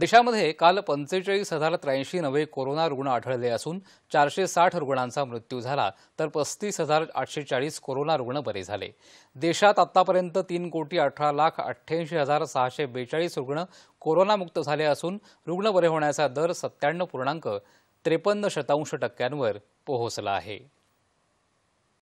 देशामध्ये काल पंचेचाळीस हजार त्र्याऐंशी नवे कोरोना रुग्ण आढळले असून चारशे साठ रुग्णांचा मृत्यू झाला तर पस्तीस हजार आठशे चाळीस कोरोना रुग्ण बरे झाले देशात आतापर्यंत तीन कोटी अठरा लाख अठ्ठ्याऐंशी हजार सहाशे बेचाळीस रुग्ण कोरोनामुक्त झाले असून रुग्ण बरे होण्याचा दर सत्त्याण्णव पूर्णांक त्रेपन्न शतांश टक्क्यांवर पोहोचला आहे